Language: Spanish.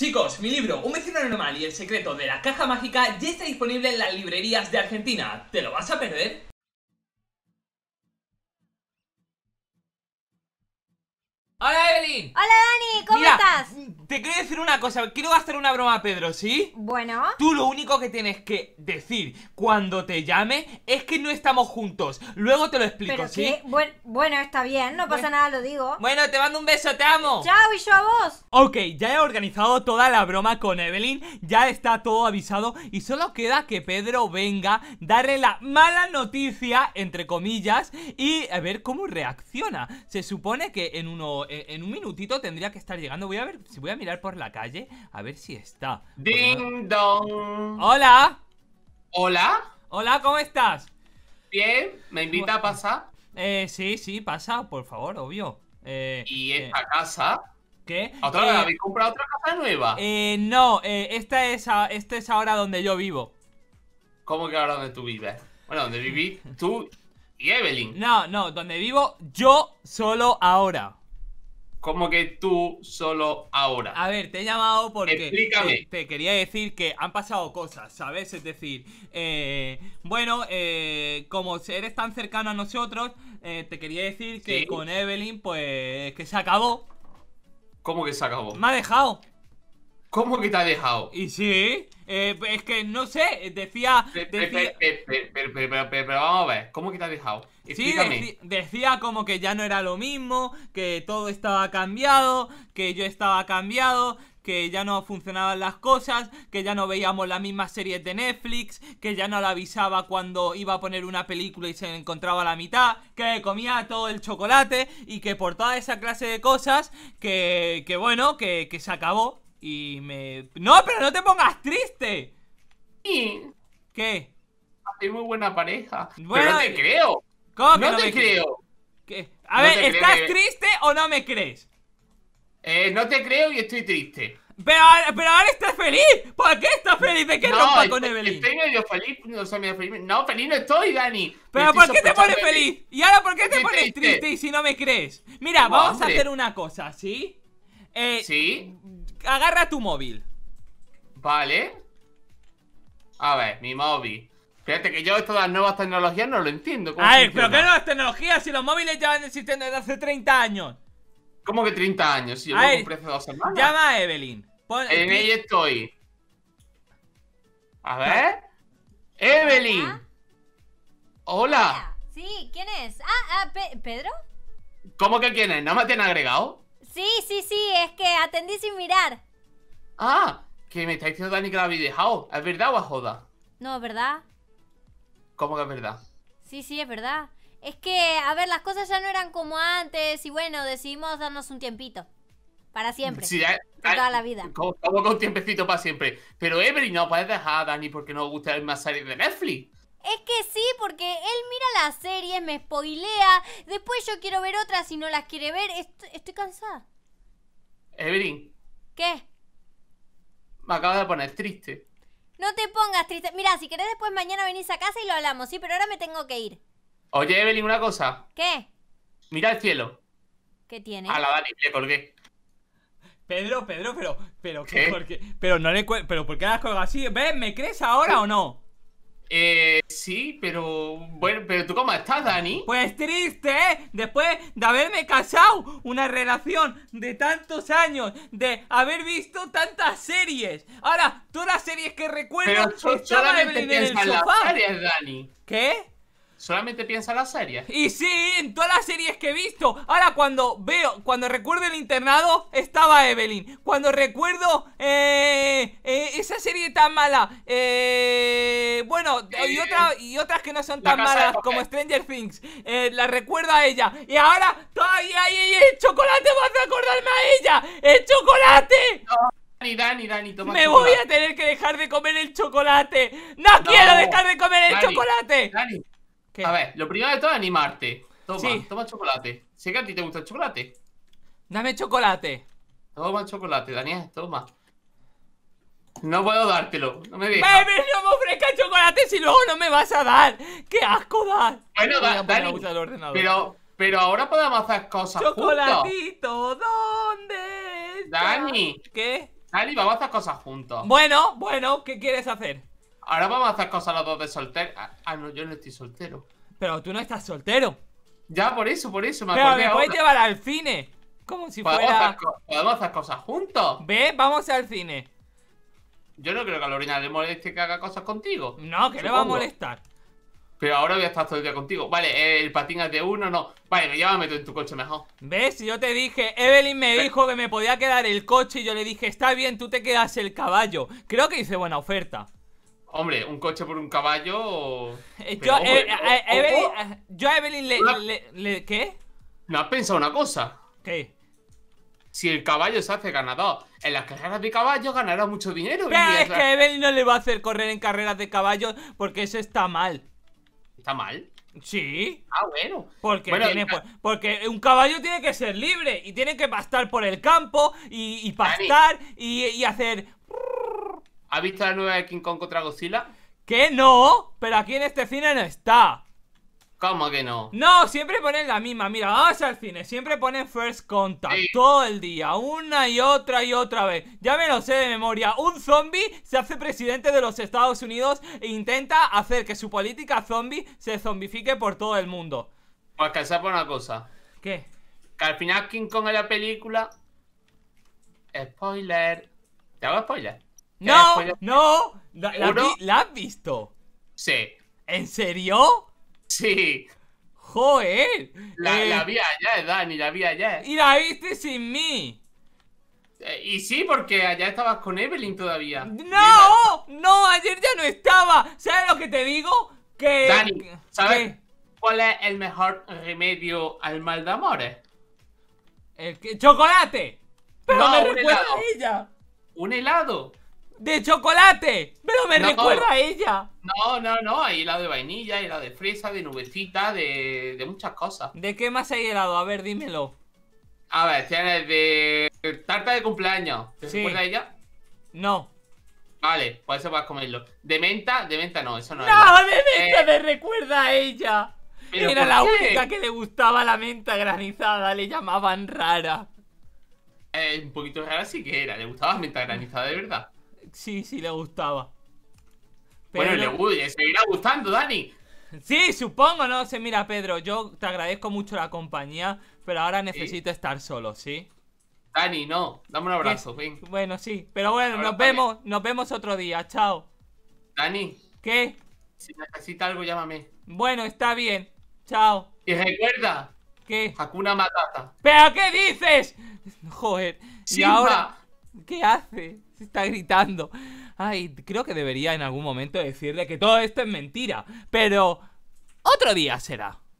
Chicos, mi libro Un vecino normal y el secreto de la caja mágica ya está disponible en las librerías de Argentina. ¿Te lo vas a perder? Hola Evelyn. Hola Dani, ¿cómo estás? Te quiero decir una cosa, quiero hacer una broma a Pedro, ¿sí? Bueno. Tú lo único que tienes que decir cuando te llame es que no estamos juntos. Luego te lo explico, ¿Pero ¿sí? Bueno, está bien, no pasa nada, lo digo. Bueno, te mando un beso, te amo. Chao y yo a vos. Ok, ya he organizado toda la broma con Evelyn, ya está todo avisado y solo queda que Pedro venga, darle la mala noticia, entre comillas, y a ver cómo reacciona. Se supone que en uno eh, en un minutito tendría que estar llegando. Voy a ver, si voy a mirar por la calle, a ver si está. ¡Ding dong! ¡Hola! ¿Hola? Hola, ¿cómo estás? Bien, ¿me invita a pasar? Eh, sí, sí, pasa, por favor, obvio. Eh, ¿Y eh, esta casa? ¿Qué? ¿Otra vez habéis comprado otra casa nueva? Eh, no, esta, es esta es ahora donde yo vivo. ¿Cómo que ahora donde tú vives? Bueno, donde viví tú y Evelyn. No, no, donde vivo yo solo ahora. Como que tú solo ahora? A ver, te he llamado porque Te, quería decir que han pasado cosas, ¿sabes? Es decir, eh, bueno, eh, como eres tan cercano a nosotros, eh, te quería decir que con Evelyn, pues, que se acabó. ¿Cómo que se acabó? Me ha dejado. ¿Cómo que te ha dejado? Y sí, eh, es que no sé, decía. decía... Pero, vamos a ver, ¿cómo que te ha dejado? Sí, decía como que ya no era lo mismo, que todo estaba cambiado, que yo estaba cambiado, que ya no funcionaban las cosas, que ya no veíamos las mismas series de Netflix, que ya no la avisaba cuando iba a poner una película y se encontraba a la mitad, que comía todo el chocolate y que por toda esa clase de cosas, que, bueno, que se acabó, y me... No, pero no te pongas triste. y ¿Qué? Hace muy buena pareja. Bueno, no te creo. ¿Cómo que no, no, te creo? A ver, ¿estás triste o no me crees? Eh, no te creo y estoy triste. Pero, pero ahora estás feliz. ¿Por qué estás feliz de qué no, rompa con Evelyn? Estoy medio feliz, no feliz. No, feliz no estoy, Dani. Pero ¿por qué te pones feliz? ¿Y ahora por qué te pones triste. y si no me crees? Mira, vamos a hacer una cosa, ¿sí? Eh, ¿Sí? Agarra tu móvil. Vale. A ver, mi móvil. Fíjate que yo esto de las nuevas tecnologías no lo entiendo. Ay, ¿pero qué nuevas tecnologías? Si los móviles van existiendo desde hace 30 años. ¿Cómo que 30 años? Si yo dos semanas. Llama a Evelyn. en ella estoy. A ah. ver. Evelyn. Hola. Sí, ¿quién es? Ah, ah ¿Pedro? ¿Cómo que quién es? ¿No me han agregado? Sí, sí, sí, es que atendí sin mirar. Ah, que me está diciendo Dani que la habéis dejado. ¿Es verdad o es joda? No, es verdad. ¿Cómo que es verdad? Sí, sí, es verdad. Es que, a ver, las cosas ya no eran como antes y bueno, decidimos darnos un tiempito. Para siempre. Sí, toda la vida. Como, con un tiempecito para siempre. Pero Every no puedes dejar a Dani porque no gusta más series de Netflix. Es que sí, porque él mira las series, me spoilea, después yo quiero ver otras y no las quiere ver. estoy cansada. Evelyn. ¿Qué? Me acabas de poner triste. No te pongas triste. Mira, si querés después mañana venís a casa y lo hablamos, sí, pero ahora me tengo que ir. Oye, Evelyn, una cosa. ¿Qué? Mira el cielo. ¿Qué tiene? A la Dani le qué? Pedro, Pedro, pero, pero, ¿qué? ¿Por qué? Pero no le, pero ¿por qué las colgas así? ¿Ves? ¿Me crees ahora o no? Eh, sí, pero. Bueno, pero tú cómo estás, Dani. Pues triste, ¿eh? Después de haberme casado, una relación de tantos años, de haber visto tantas series. Ahora, todas las series que recuerdo pero solamente en, Las series, Dani. ¿Qué? Solamente piensa en las series. Y sí, en todas las series que he visto. Ahora cuando veo, cuando recuerdo el internado, estaba Evelyn. Cuando recuerdo eh, eh esa serie tan mala, eh, bueno, y, otra, y otras que no son tan malas como Stranger Things. Eh, la recuerdo a ella. Y ahora, todavía hay el chocolate, vas a acordarme a ella. ¡El chocolate! No. Dani, Dani, Dani, toma Me voy a tener que dejar de comer el chocolate. No, quiero dejar de comer el chocolate. A ver, lo primero de todo es animarte. Toma, sí. toma chocolate. Sé que a ti te gusta el chocolate. Dame chocolate. Toma chocolate, Daniel, toma. No puedo dártelo, no me digas. yo ofrezca chocolate si luego no me vas a dar. ¡Qué asco Bueno, Dani, pero, pero ahora podemos hacer cosas Chocolatito, ¿dónde Dani. ¿Qué? Dani, vamos a hacer cosas juntos. Bueno, bueno, ¿qué quieres hacer? Ahora vamos a hacer cosas los dos de soltero. Ah, ah no, yo no estoy soltero. Pero tú no estás soltero. Ya, por eso, por eso me Pero me a llevar al cine. Como si fuera... Hacer, podemos hacer cosas juntos. Ve, vamos al cine. Yo no creo que a Lorena le moleste que haga cosas contigo. No, que no va a molestar. Pero ahora voy a estar todo el día contigo. Vale, el patín es de uno, no. Vale, a meter en tu coche mejor. ¿Ves? Yo te dije, Evelyn me dijo que me podía quedar el coche y yo le dije, está bien, tú te quedas el caballo. Creo que hice buena oferta. Hombre, un coche por un caballo. Eh, eh, eh, yo, a, Evelyn, le, ¿Qué? ¿No has pensado una cosa? ¿Qué? si el caballo se hace ganador en las carreras de caballo, ganará mucho dinero. es que Evelyn no le va a hacer correr en carreras de caballo porque eso está mal. ¿Está mal? Sí. Ah, bueno. Porque, porque un caballo tiene que ser libre y tiene que pastar por el campo y, pastar y, hacer... ¿Ha visto la nueva de King Kong contra Godzilla? Que no, pero aquí en este cine no está. ¿Cómo que no? No, siempre ponen la misma. Mira, vamos al cine. Siempre ponen First Contact. Todo el día. Una y otra y otra vez. Ya me lo sé de memoria. Un zombie se hace presidente de los Estados Unidos e intenta hacer que su política zombie se zombifique por todo el mundo. Pues que por una cosa. ¿Qué? Que al final King Kong la película... Spoiler. ¿Te hago spoiler? No, no. la, has visto? Sí. ¿En serio? Sí. ¡Joder! La, había eh. vi ayer, eh, Dani, la vi ayer. Y la viste sin mí. Eh, y sí, porque allá estabas con Evelyn todavía. ¡No! ¡No! Ayer ya no estaba. ¿Sabes lo que te digo? Que. Dani, ¿sabes cuál es el mejor remedio al mal de amores? El ¡Chocolate! ¡Pero no, me recuerda ella! ¡Un helado! de chocolate. Pero me recuerda a ella. No, no, no. Hay helado de vainilla, hay helado de fresa, de nubecita, de, muchas cosas. ¿De qué más hay helado? A ver, dímelo. A ver, tienes de tarta de cumpleaños. ¿Te recuerda a ella? No. Vale, pues eso vas a comerlo. De menta, de menta no, eso no, ¡No, de menta eh, me recuerda a ella! Era la única que le gustaba la menta granizada, le llamaban rara. un poquito rara sí que era, le gustaba la menta granizada de verdad sí, sí le gustaba. Pero... Bueno, le, seguirá gustando, Dani. Sí, supongo, no sé. Mira, Pedro, yo te agradezco mucho la compañía, pero ahora necesito estar solo, ¿sí? Dani, no. Dame un abrazo, ven. Bueno, sí. Pero bueno, nos vemos. Nos vemos otro día. Chao. Dani. ¿Qué? Si necesitas algo, llámame. Bueno, está bien. Chao. Y recuerda. ¿Qué? Hakuna Matata. ¿Pero qué dices? Joder. Y ahora... ¿Qué hace? Se está gritando. Ay, creo que debería en algún momento decirle que todo esto es mentira. Pero otro día será.